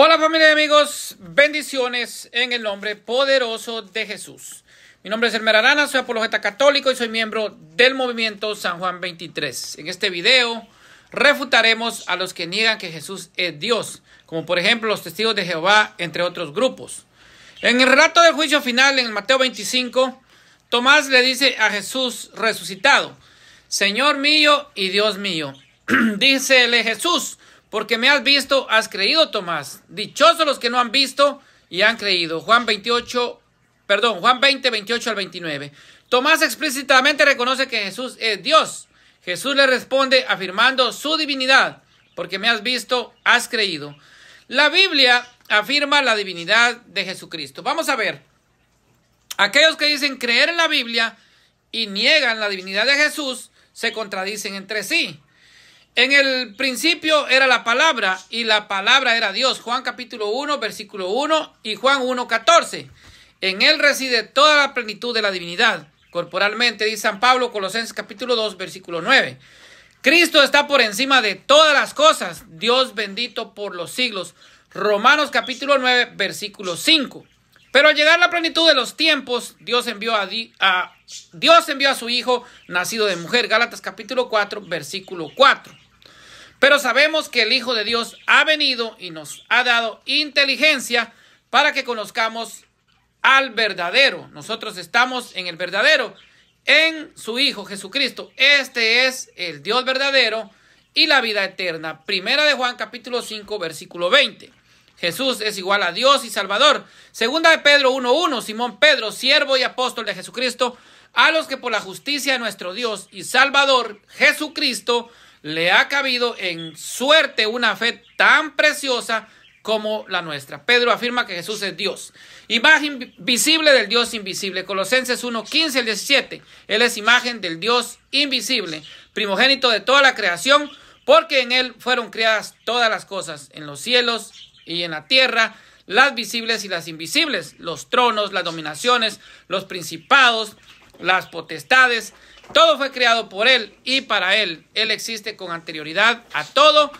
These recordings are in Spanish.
Hola familia y amigos, bendiciones en el nombre poderoso de Jesús. Mi nombre es Elmer Arana, soy apologeta católico y soy miembro del movimiento San Juan 23. En este video refutaremos a los que niegan que Jesús es Dios, como por ejemplo los testigos de Jehová, entre otros grupos. En el relato del juicio final en Mateo 25, Tomás le dice a Jesús resucitado, Señor mío y Dios mío. Dícele Jesús, porque me has visto, has creído, Tomás. Dichosos los que no han visto y han creído. Juan 28, perdón, Juan 20, 28 al 29. Tomás explícitamente reconoce que Jesús es Dios. Jesús le responde afirmando su divinidad. Porque me has visto, has creído. La Biblia afirma la divinidad de Jesucristo. Vamos a ver. Aquellos que dicen creer en la Biblia y niegan la divinidad de Jesús se contradicen entre sí. En el principio era la palabra y la palabra era Dios. Juan capítulo 1, versículo 1 y Juan 1, 14. En él reside toda la plenitud de la divinidad. Corporalmente, dice San Pablo, Colosenses capítulo 2, versículo 9. Cristo está por encima de todas las cosas. Dios bendito por los siglos. Romanos capítulo 9, versículo 5. Pero al llegar a la plenitud de los tiempos, Dios envió a, Dios envió a su Hijo nacido de mujer. Gálatas capítulo 4, versículo 4. Pero sabemos que el Hijo de Dios ha venido y nos ha dado inteligencia para que conozcamos al verdadero. Nosotros estamos en el verdadero, en su Hijo Jesucristo. Este es el Dios verdadero y la vida eterna. Primera de Juan capítulo 5 versículo 20. Jesús es igual a Dios y Salvador. Segunda de Pedro 1.1. Simón Pedro, siervo y apóstol de Jesucristo, a los que por la justicia de nuestro Dios y Salvador Jesucristo le ha cabido en suerte una fe tan preciosa como la nuestra. Pedro afirma que Jesús es Dios, imagen visible del Dios invisible. Colosenses 1, 15 al 17. Él es imagen del Dios invisible, primogénito de toda la creación, porque en Él fueron creadas todas las cosas, en los cielos y en la tierra, las visibles y las invisibles, los tronos, las dominaciones, los principados, las potestades todo fue creado por Él y para Él. Él existe con anterioridad a todo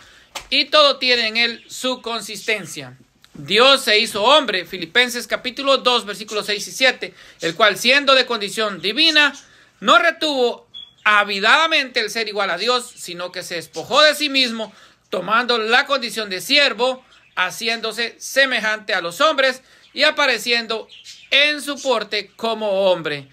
y todo tiene en Él su consistencia. Dios se hizo hombre, Filipenses capítulo 2, versículos 6 y 7, el cual siendo de condición divina, no retuvo avidadamente el ser igual a Dios, sino que se despojó de sí mismo, tomando la condición de siervo, haciéndose semejante a los hombres y apareciendo en su porte como hombre.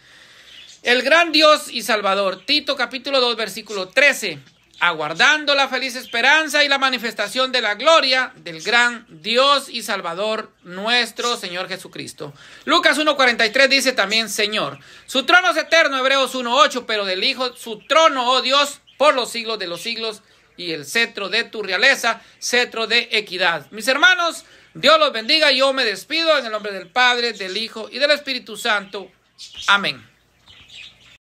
El gran Dios y Salvador, Tito capítulo 2, versículo 13, aguardando la feliz esperanza y la manifestación de la gloria del gran Dios y Salvador nuestro Señor Jesucristo. Lucas 1.43 dice también, Señor, su trono es eterno, Hebreos 1.8, pero del Hijo, su trono, oh Dios, por los siglos de los siglos, y el cetro de tu realeza, cetro de equidad. Mis hermanos, Dios los bendiga, yo me despido en el nombre del Padre, del Hijo y del Espíritu Santo. Amén.